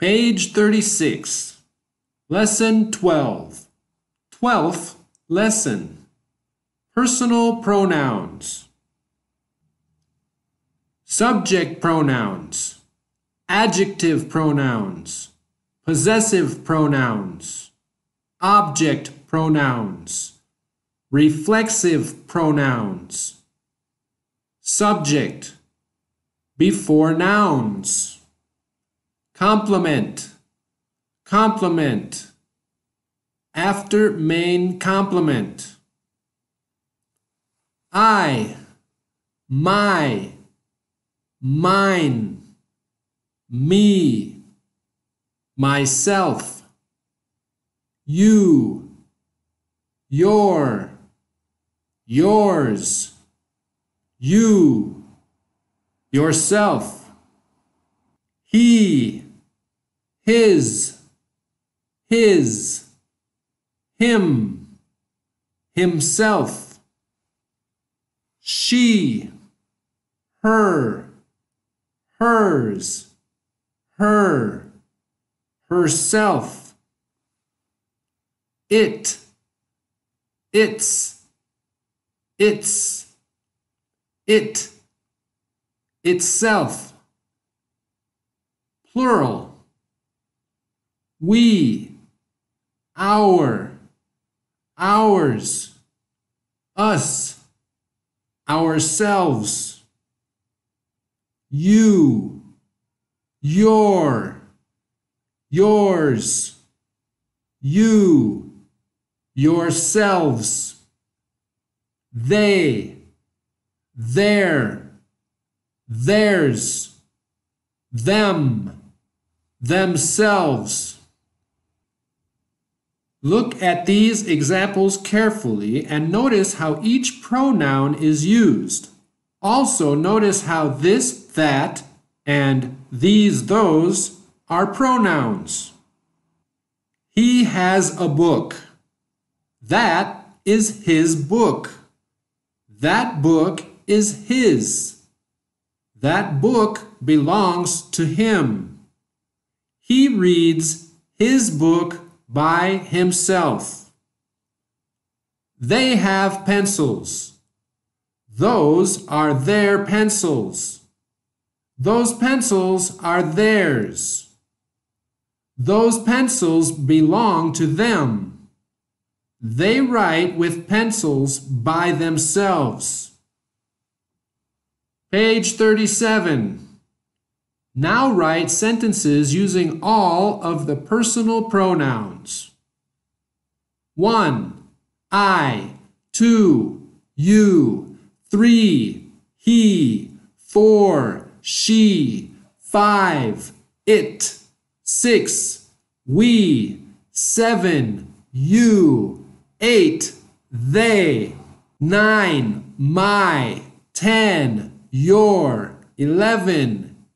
Page 36. Lesson 12. 12th lesson. Personal pronouns. Subject pronouns. Adjective pronouns. Possessive pronouns. Object pronouns. Reflexive pronouns. Subject. Before nouns complement complement after main complement i my mine me myself you your yours you yourself he his, his, him, himself, she, her, hers, her, herself, it, its, its, it, itself, plural, we, our, ours, us, ourselves, you, your, yours, you, yourselves, they, their, theirs, them, themselves Look at these examples carefully and notice how each pronoun is used. Also, notice how this, that, and these, those are pronouns. He has a book. That is his book. That book is his. That book belongs to him. He reads his book by himself. They have pencils. Those are their pencils. Those pencils are theirs. Those pencils belong to them. They write with pencils by themselves. Page 37. Now write sentences using all of the personal pronouns. 1. I, 2. You, 3. He, 4. She, 5. It, 6. We, 7. You, 8. They, 9. My, 10. Your, 11.